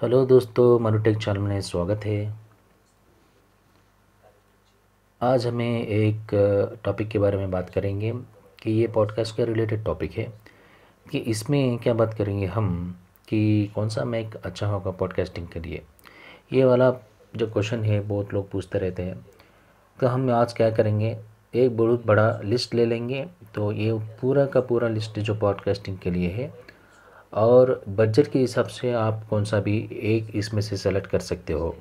hello दोस्तों मनुटेक channel में स्वागत है आज हमें एक टॉपिक के बारे में बात करेंगे कि ये पॉडकास्ट का रिलेटेड टॉपिक है कि इसमें क्या बात करेंगे हम कि कौन सा मैक अच्छा होगा पॉडकास्टिंग के लिए ये वाला जो क्वेश्चन है बहुत लोग पूछते रहते हैं तो हम आज क्या करेंगे एक बहुत बड़ा लिस्ट ले लेंगे तो ये पूरा का पूरा लिस्ट जो पॉडकास्टिंग के लिए है और बजट के हिसाब से आप कौन सा भी एक इसमें से सेलेक्ट कर सकते हो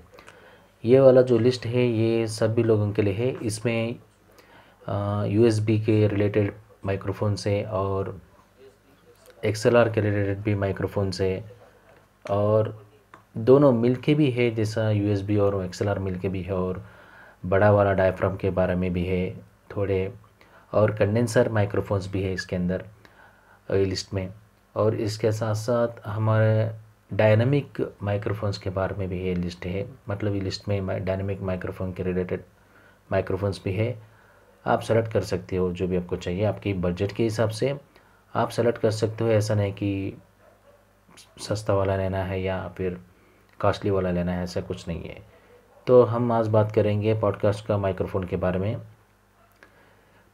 ये वाला जो लिस्ट है ये सभी लोगों के लिए है इसमें यूएसबी के रिलेटेड माइक्रोफोन से और एक्सएलआर के रिलेटेड भी माइक्रोफोन से और दोनों मिलके भी है जैसा यूएसबी और एक्सएलआर मिलके भी है और बड़ा वाला डायफ्राम के बारे में भी है थोड़े और कंडेंसर माइक्रोफोन्स भी है इसके अंदर लिस्ट में और इसके साथ साथ हमारे डायनामिक माइक्रोफोन्स के बारे में भी ये लिस्ट है मतलब ये लिस्ट में डायनामिक माइक्रोफोन के रिलेटेड माइक्रोफोन्स भी है आप सेलेक्ट कर सकते हो जो भी आपको चाहिए आपकी बजट के हिसाब से आप सेलेक्ट कर सकते हो ऐसा नहीं कि सस्ता वाला लेना है या फिर कास्टली वाला लेना है ऐसा कुछ नहीं है तो हम आज बात करेंगे पॉडकास्ट का माइक्रोफोन के बारे में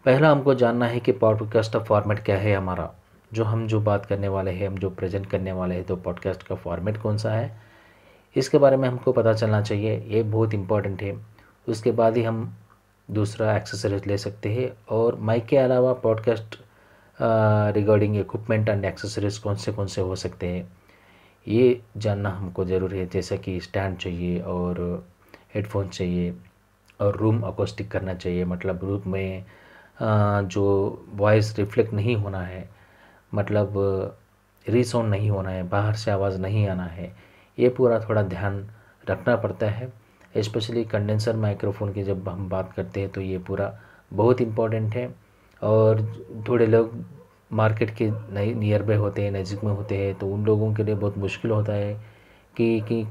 पहला हमको जानना है कि पॉडकास्ट का फॉर्मेट क्या है हमारा जो हम जो बात करने वाले हैं हम जो प्रेजेंट करने वाले हैं तो पॉडकास्ट का फॉर्मेट कौन सा है इसके बारे में हमको पता चलना चाहिए ये बहुत इम्पॉर्टेंट है उसके बाद ही हम दूसरा एक्सेसरीज ले सकते हैं और माइक के अलावा podcast regarding equipment and accessories कौन से कौन से हो सकते हैं ये जानना हमको ज़रूरी है जैसे कि स्टैंड चाहिए और हेडफोन चाहिए और रूम अकोस्टिक करना चाहिए मतलब रूम में जो वॉइस रिफ्लेक्ट नहीं होना है मतलब रिसाउंड नहीं होना है बाहर से आवाज़ नहीं आना है ये पूरा थोड़ा ध्यान रखना पड़ता है स्पेशली कंडेंसर माइक्रोफोन की जब हम बात करते हैं तो ये पूरा बहुत इम्पोर्टेंट है और थोड़े लोग मार्केट के नई नियर बाय होते हैं नज़दीक में होते हैं तो उन लोगों के लिए बहुत मुश्किल होता है कि कि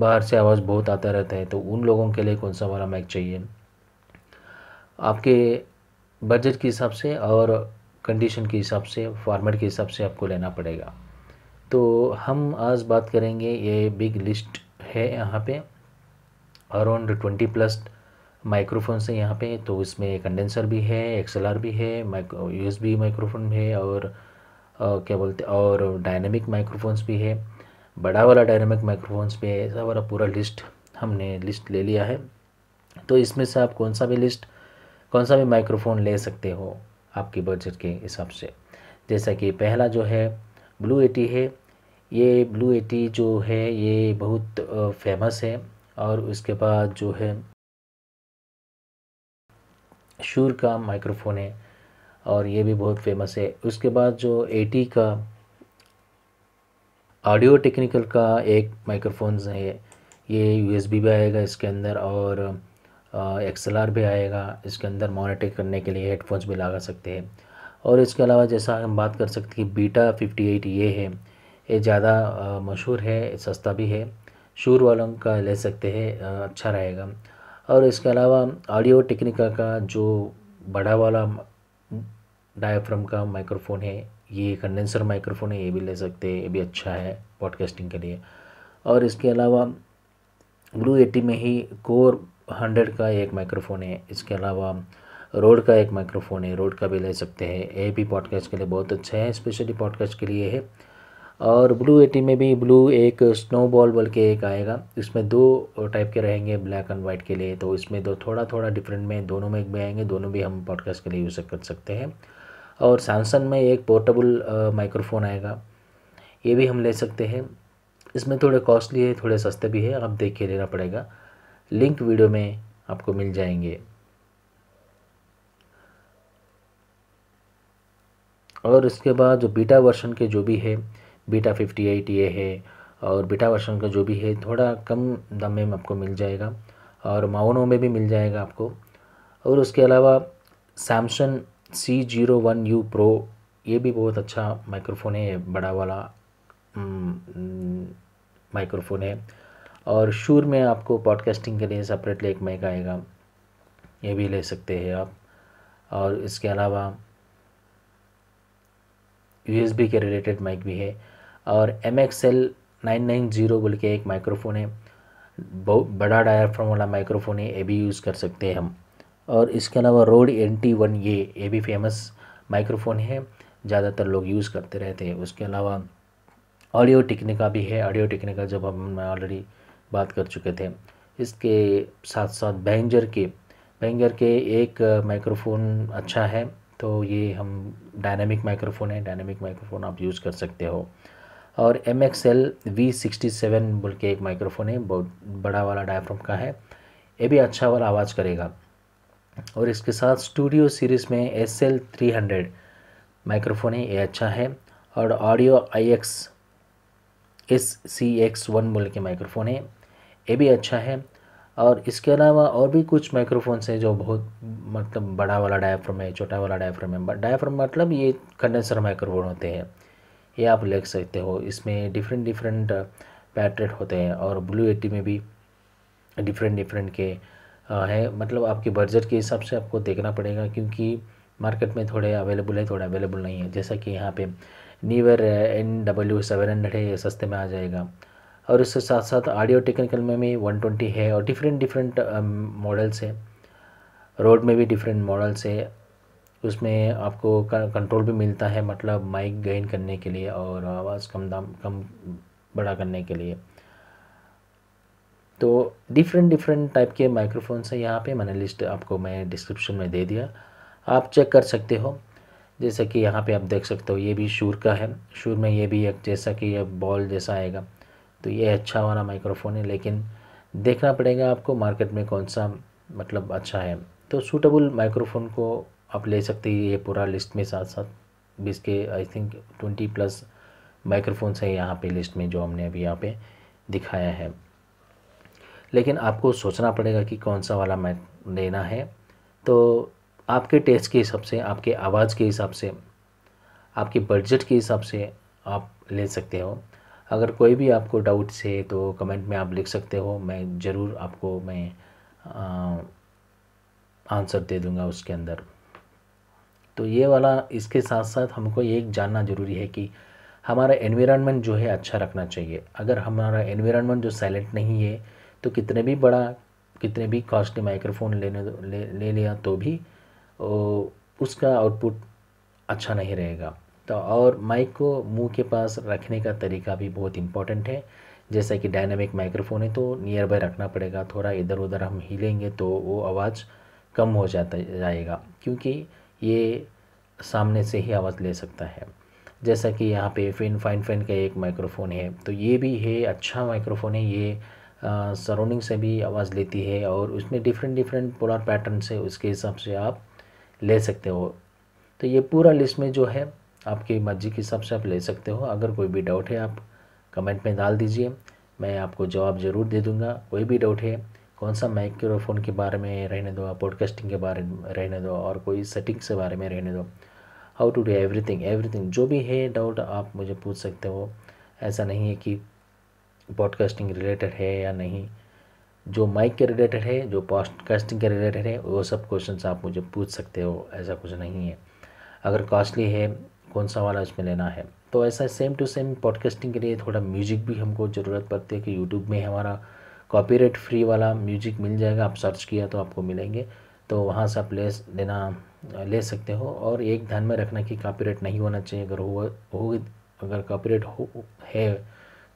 बाहर से आवाज़ बहुत आता रहता है तो उन लोगों के लिए कौन सा वाला माइक चाहिए आपके बजट के हिसाब से और कंडीशन के हिसाब से फॉर्मेट के हिसाब से आपको लेना पड़ेगा तो हम आज बात करेंगे ये बिग लिस्ट है यहाँ पे अराउंड ट्वेंटी प्लस माइक्रोफोन्स से यहाँ पे तो इसमें कंडेंसर भी है एक्सएलआर भी है माइक्रो बी माइक्रोफोन भी है और आ, क्या बोलते और डायनेमिक माइक्रोफोन्स भी है बड़ा वाला डायनेमिक माइक्रोफोन्स भी है ऐसा वाला पूरा लिस्ट हमने लिस्ट ले लिया है तो इसमें से आप कौन सा भी लिस्ट कौन सा भी माइक्रोफोन ले सकते हो आपके बजट के हिसाब से जैसा कि पहला जो है ब्लू एटी है ये ब्लू एटी जो है ये बहुत फेमस है और उसके बाद जो है शूर का माइक्रोफोन है और ये भी बहुत फेमस है उसके बाद जो एटी का ऑडियो टेक्निकल का एक माइक्रोफोन है ये यूएसबी भी आएगा इसके अंदर और एक्सएलआर भी आएगा इसके अंदर मॉनिटर करने के लिए हेडफोन्स भी लगा सकते हैं और इसके अलावा जैसा हम बात कर सकते हैं बीटा फिफ्टी एट ये है ये ज़्यादा मशहूर है सस्ता भी है शूर वालों का ले सकते हैं अच्छा रहेगा और इसके अलावा ऑडियो टेक्निका का जो बड़ा वाला डायफ्राम का माइक्रोफोन है ये कंडेंसर माइक्रोफोन है ये भी ले सकते हैं ये भी अच्छा है पॉडकास्टिंग के लिए और इसके अलावा ब्लू एटी में ही कोर हंड्रेड का एक माइक्रोफोन है इसके अलावा रोड का एक माइक्रोफोन है रोड का भी ले सकते हैं ए भी पॉडकास्ट के लिए बहुत अच्छा है स्पेशली पॉडकास्ट के लिए है और ब्लू एटी में भी ब्लू एक स्नोबॉल बोल के एक आएगा इसमें दो टाइप के रहेंगे ब्लैक एंड वाइट के लिए तो इसमें दो थोड़ा थोड़ा डिफरेंट में दोनों में एक भी आएंगे दोनों भी हम पॉडकास्ट के लिए यूज़ कर सकते हैं और सैमसंग में एक पोर्टेबल माइक्रोफोन आएगा ये भी हम ले सकते हैं इसमें थोड़े कॉस्टली है थोड़े सस्ते भी है आप देख के लेना पड़ेगा लिंक वीडियो में आपको मिल जाएंगे और इसके बाद जो बीटा वर्शन के जो भी है बीटा फिफ्टी एट ये है और बीटा वर्शन का जो भी है थोड़ा कम दाम में आपको मिल जाएगा और माओनो में भी मिल जाएगा आपको और उसके अलावा Samsung C zero one U pro ये भी बहुत अच्छा माइक्रोफोन है बड़ा वाला माइक्रोफोन हम्म, हम्म, है और शूर में आपको पॉडकास्टिंग के लिए सेपरेटली एक माइक आएगा ये भी ले सकते हैं आप और इसके अलावा यू के रिलेटेड माइक भी है और M X L nine nine zero बोल के एक माइक्रोफोन है बहुत बड़ा डायफ्राम वाला माइक्रोफोन है ये भी यूज़ कर सकते हैं हम और इसके अलावा रोड एन टी वन ये ये भी फेमस माइक्रोफोन है ज़्यादातर लोग यूज़ करते रहते हैं उसके अलावा ऑडियो का भी है ऑडियो का जब हम ऑलरेडी बात कर चुके थे इसके साथ साथ बैंजर के बैंजर के एक माइक्रोफोन अच्छा है तो ये हम डायनामिक माइक्रोफोन है डायनामिक माइक्रोफोन आप यूज़ कर सकते हो और M X L V sixty seven बोल के एक माइक्रोफोन है बहुत बड़ा वाला डायफ्राम का है ये भी अच्छा वाला आवाज़ करेगा और इसके साथ स्टूडियो सीरीज़ में S L three hundred microphone है ये अच्छा है और audio I X S C X one बोल के माइक्रोफोन है ये भी अच्छा है और इसके अलावा और भी कुछ माइक्रोफोन्स हैं जो बहुत मतलब बड़ा वाला डायफ्राम है छोटा वाला डायफ्राम है डायफ्राम मतलब ये कंडेंसर माइक्रोफोन होते हैं ये आप ले सकते हो इसमें डिफरेंट डिफरेंट पैटरेट होते हैं और ब्लू एटी में भी डिफरेंट डिफरेंट के uh, हैं मतलब आपके बजट के हिसाब से आपको देखना पड़ेगा क्योंकि मार्केट में थोड़े अवेलेबल है थोड़े अवेलेबल नहीं है जैसा कि यहाँ पे Neewer N W seven hundred है ये सस्ते में आ जाएगा और इसके साथ साथ ऑडियो टेक्निकल में भी वन ट्वेंटी है और डिफरेंट डिफरेंट मॉडल्स है रोड में भी डिफरेंट मॉडल्स है उसमें आपको कंट्रोल भी मिलता है मतलब माइक गेन करने के लिए और आवाज़ कम दाम कम बड़ा करने के लिए तो डिफरेंट डिफरेंट टाइप के माइक्रोफोन्स हैं यहाँ पे मैंने लिस्ट आपको मैं डिस्क्रिप्शन में दे दिया आप चेक कर सकते हो जैसा कि यहाँ पे आप देख सकते हो ये भी शूर का है शूर में ये भी एक जैसा कि ये बॉल जैसा आएगा तो ये अच्छा वाला माइक्रोफ़ोन है लेकिन देखना पड़ेगा आपको मार्केट में कौन सा मतलब अच्छा है तो सूटेबल माइक्रोफ़ोन को आप ले सकते हैं ये पूरा लिस्ट में साथ साथ बीस के I think twenty plus microphones है यहाँ पे लिस्ट में जो हमने अभी यहाँ पे दिखाया है लेकिन आपको सोचना पड़ेगा कि कौन सा वाला माइक लेना है तो आपके टेस्ट के हिसाब से आपके आवाज़ के हिसाब से आपके बजट के हिसाब से आप ले सकते हो अगर कोई भी आपको डाउट्स है तो कमेंट में आप लिख सकते हो मैं ज़रूर आपको मैं आंसर दे दूँगा उसके अंदर तो ये वाला इसके साथ साथ हमको ये जानना ज़रूरी है कि हमारा एनवायरनमेंट जो है अच्छा रखना चाहिए अगर हमारा एनवायरनमेंट जो साइलेंट नहीं है तो कितने भी बड़ा कितने भी कॉस्टली माइक्रोफोन लेने ले ले लिया तो भी ओ, उसका आउटपुट अच्छा नहीं रहेगा तो और माइक को मुंह के पास रखने का तरीका भी बहुत इम्पॉर्टेंट है जैसा कि डायनामिक माइक्रोफोन है तो नियर बाय रखना पड़ेगा थोड़ा इधर उधर हम हिलेंगे तो वो आवाज़ कम हो जाता जाएगा क्योंकि ये सामने से ही आवाज़ ले सकता है जैसा कि यहाँ पे फिन फाइन फाइन का एक माइक्रोफोन है तो ये भी है अच्छा माइक्रोफोन है ये सराउंडिंग से भी आवाज़ लेती है और उसमें डिफरेंट डिफरेंट पोलर पैटर्न से उसके हिसाब से आप ले सकते हो तो ये पूरा लिस्ट में जो है आपकी मर्जी के हिसाब से आप ले सकते हो अगर कोई भी डाउट है आप कमेंट में डाल दीजिए मैं आपको जवाब ज़रूर दे दूँगा कोई भी डाउट है कौन सा माइक्रोफोन के बारे में रहने दो पॉडकास्टिंग के बारे में रहने दो और कोई सेटिंग्स के बारे में रहने दो how to do everything everything जो भी है डाउट आप मुझे पूछ सकते हो ऐसा नहीं है कि पॉडकास्टिंग रिलेटेड है या नहीं जो माइक के रिलेटेड है जो पॉडकास्टिंग के रिलेटेड है वो सब क्वेश्चन आप मुझे पूछ सकते हो ऐसा कुछ नहीं है अगर कॉस्टली है कौन सा वाला इसमें लेना है तो ऐसा सेम टू सेम पॉडकास्टिंग के लिए थोड़ा म्यूजिक भी हमको ज़रूरत पड़ती है कि यूट्यूब में हमारा कॉपीराइट फ्री वाला म्यूजिक मिल जाएगा आप सर्च किया तो आपको मिलेंगे तो वहाँ से आप ले लेना ले सकते हो और एक ध्यान में रखना कि कॉपीराइट नहीं होना चाहिए अगर हो हो अगर कॉपीराइट हो है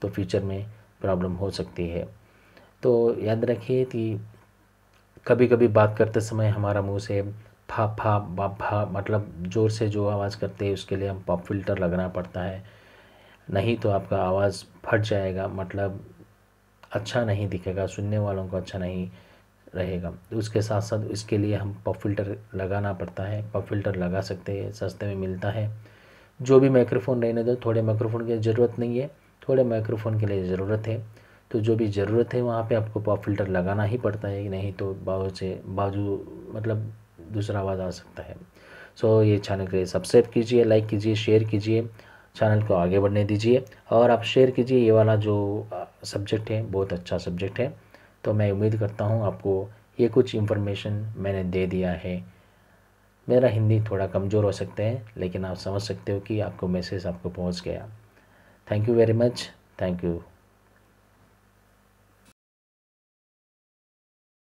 तो फ्यूचर में प्रॉब्लम हो सकती है तो याद रखिए कि कभी कभी बात करते समय हमारा मुंह से फा फा बा फा मतलब ज़ोर से जो आवाज़ करते हैं उसके लिए हम पॉप फिल्टर लगाना पड़ता है नहीं तो आपका आवाज़ फट जाएगा मतलब अच्छा नहीं दिखेगा सुनने वालों को अच्छा नहीं रहेगा उसके साथ साथ इसके लिए हम पॉप फिल्टर लगाना पड़ता है पॉप फिल्टर लगा सकते हैं सस्ते में मिलता है जो भी माइक्रोफोन रहने दो थोड़े माइक्रोफोन की ज़रूरत नहीं है थोड़े माइक्रोफोन के लिए ज़रूरत है तो जो भी ज़रूरत है वहाँ पे आपको पॉप फिल्टर लगाना ही पड़ता है नहीं तो बाजू से बाजू मतलब दूसरा आवाज़ आ सकता है सो so, ये चैनल के सब्सक्राइब कीजिए लाइक कीजिए शेयर कीजिए चैनल को आगे बढ़ने दीजिए और आप शेयर कीजिए ये वाला जो सब्जेक्ट है बहुत अच्छा सब्जेक्ट है तो मैं उम्मीद करता हूँ आपको ये कुछ इन्फॉर्मेशन मैंने दे दिया है मेरा हिंदी थोड़ा कमज़ोर हो सकते हैं लेकिन आप समझ सकते हो कि आपको मैसेज आपको पहुँच गया thank you very much thank you